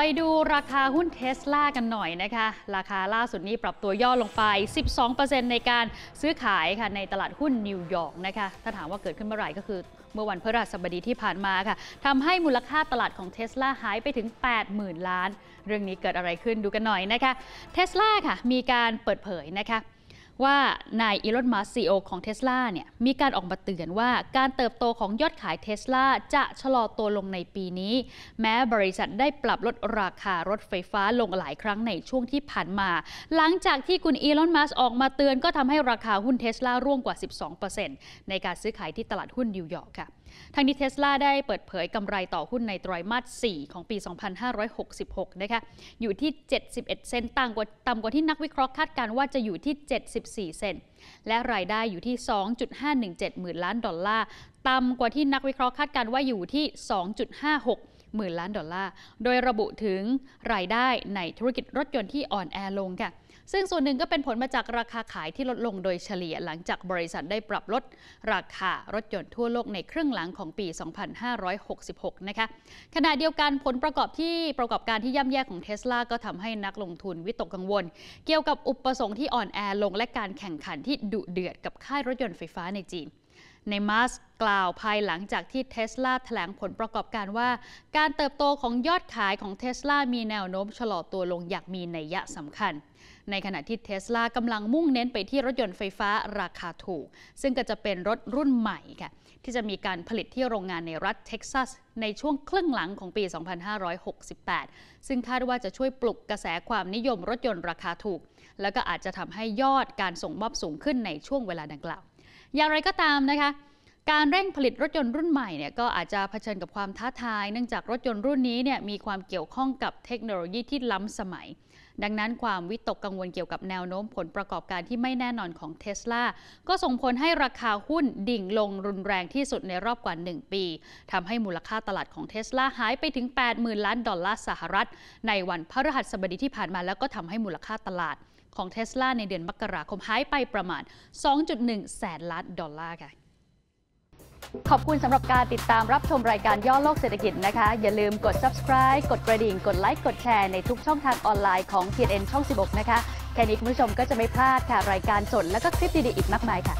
ไปดูราคาหุ้นเทสลากันหน่อยนะคะ ราคาล่าสุดนี้ปรับตัวย่อลงไป 12%ในการซื้อขายค่ะในตลาดหุ้นนิวยอร์กนะคะถ้าถามว่าเกิดขึ้นเมื่อไหร่ก็คือเมื่อวันพฤหัสบดีที่ผ่านมาค่ะทำให้มูลค่าตลาดของเทสลาหายไปถึง 80,000 ล้าน เรื่องนี้เกิดอะไรขึ้นดูกันหน่อยนะคะเทสลาค่ะมีการเปิดเผยนะคะว่านายอีลอน มัสซีโอของเทสลาเนี่ยมีการออกมาเตือนว่าการเติบโตของยอดขายเทสลาจะชะลอตัวลงในปีนี้ แม้บริษัทได้ปรับลดราคารถไฟฟ้าลงหลายครั้งในช่วงที่ผ่านมา หลังจากที่คุณอีลอน มัสออกมาเตือนก็ทำให้ราคาหุ้นเทสลาร่วงกว่า 12%ในการซื้อขายที่ตลาดหุ้นนิวยอร์กค่ะทางนี้เทสลาได้เปิดเผยกำไรต่อหุ้นในไตรมาส4ของปี 2566 นะคะ อยู่ที่ 71 เซนต์ ต่ำกว่าต่ำกว่าที่นักวิเคราะห์คาดการว่าจะอยู่ที่ 74 เซนต์ และรายได้อยู่ที่ 2.517หมื่นล้านดอลลาร์ ต่ำกว่าที่นักวิเคราะห์คาดการว่าอยู่ที่ 2.56หมื่นล้านดอลลาร์ โดยระบุถึงรายได้ในธุรกิจรถยนต์ที่อ่อนแอลงค่ะซึ่งส่วนหนึ่งก็เป็นผลมาจากราคาขายที่ลดลงโดยเฉลี่ยหลังจากบริษัทได้ปรับลด ราคารถยนต์ทั่วโลกในครึ่งหลังของปี 2566 นะคะขณะเดียวกันผลประกอบที่ประกอบการที่ย่ำแย่ของเทสลาก็ทำให้นักลงทุนวิตกกังวล เกี่ยวกับอุปสงค์ที่อ่อนแอลงและการแข่งขันที่ดุเดือดกับค่ายรถยนต์ไฟฟ้าในจีนในมาสกล่าวภายหลังจากที่เทสลาแถลงผลประกอบการว่าการเติบโตของยอดขายของเทสลามีแนวโน้มชะลอตัวลงอย่างมีนัยยะสำคัญ ในขณะที่เทสลากำลังมุ่งเน้นไปที่รถยนต์ไฟฟ้าราคาถูก ซึ่งก็จะเป็นรถรุ่นใหม่ค่ะ ที่จะมีการผลิตที่โรงงานในรัฐเท็กซัสในช่วงครึ่งหลังของปี 2568 ซึ่งคาดว่าจะช่วยปลุกกระแสความนิยมรถยนต์ราคาถูก และก็อาจจะทำให้ยอดการส่งมอบสูงขึ้นในช่วงเวลาดังกล่าวอย่างไรก็ตามนะคะ การเร่งผลิตรถยนต์รุ่นใหม่เนี่ยก็อาจจะเผชิญกับความท้าทายเนื่องจากรถยนต์รุ่นนี้เนี่ยมีความเกี่ยวข้องกับเทคโนโลยีที่ล้ำสมัย ดังนั้นความวิตกกังวลเกี่ยวกับแนวโน้มผลประกอบการที่ไม่แน่นอนของเทสลา ก็ส่งผลให้ราคาหุ้นดิ่งลงรุนแรงที่สุดในรอบกว่า 1 ปี ทำให้มูลค่าตลาดของเทสลาหายไปถึง80,000ล้านดอลลาร์สหรัฐ ในวันพฤหัสบดีที่ผ่านมาแล้วก็ทำให้มูลค่าตลาดของเทสลาในเดือนมกราคมหายไปประมาณ 2.1 แสนล้านดอลลาร์ค่ะ ขอบคุณสำหรับการติดตามรับชมรายการย่อโลกเศรษฐกิจนะคะ อย่าลืมกด subscribe กดกระดิ่ง กดไลค์ กดแชร์ในทุกช่องทางออนไลน์ของ TNN ช่อง16นะคะ แค่นี้คุณผู้ชมก็จะไม่พลาดค่ะรายการสดและก็คลิปดีๆอีกมากมายค่ะ